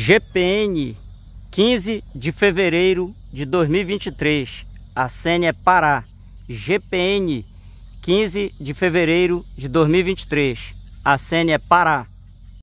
GPN 15 de fevereiro de 2023, a CN é Pará. GPN 15 de fevereiro de 2023, a CN é Pará.